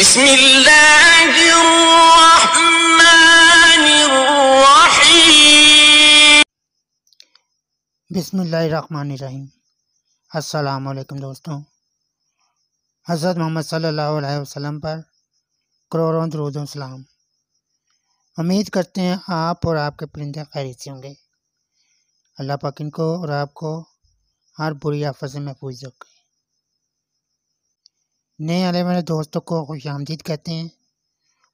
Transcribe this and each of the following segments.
بسم الله الرحمन दोस्तों हज़रत मोहम्मद सल्लल्लाहु अलैहि वसल्लम पर करोड़ों दरूद सलाम उम्मीद करते हैं आप और आपके परिंदे खैरियत से होंगे अल्लाह पाक इनको और आपको हर बुरी आफत से महफूज रखें नए आने वाले दोस्तों को खुश आमदीद कहते हैं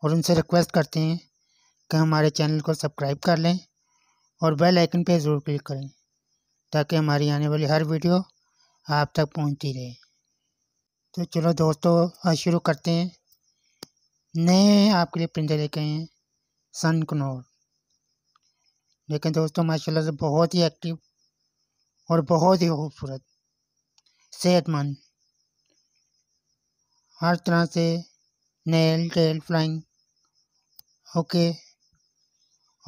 और उनसे रिक्वेस्ट करते हैं कि हमारे चैनल को सब्सक्राइब कर लें और बेल आइकन पर ज़रूर क्लिक करें ताकि हमारी आने वाली हर वीडियो आप तक पहुंचती रहे तो चलो दोस्तों आज शुरू करते हैं नए आपके लिए परिंदे लेके हैं सन कनौर लेकिन दोस्तों माशाल्लाह से बहुत ही एक्टिव और बहुत ही खूबसूरत सेहतमंद हर तरह से नेल टेल फ्लाइंग ओके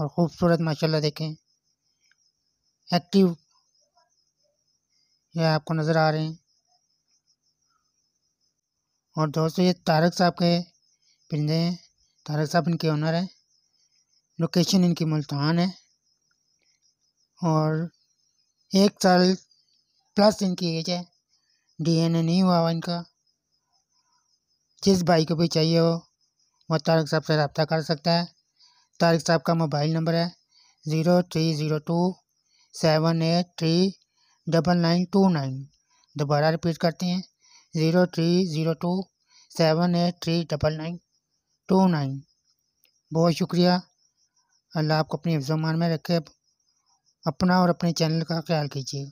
और ख़ूबसूरत माशाल्लाह देखें एक्टिव यह आपको नज़र आ रहे हैं और दोस्तों ये तारक साहब के परिंदे हैं तारक साहब इनके ऑनर हैं लोकेशन इनकी मुल्तान है और एक साल प्लस इनकी एज है डीएनए नहीं हुआ हुआ इनका जिस भाई को भी चाहिए हो वह तारक साहब से रबता कर सकता है तारक साहब का मोबाइल नंबर है zero three zero two seven eight three double nine two nine दोबारा रिपीट करते हैं zero three zero two seven eight three double nine two nine बहुत शुक्रिया अल्लाह आपको अपनी मान में रखे अपना और अपने चैनल का ख्याल कीजिए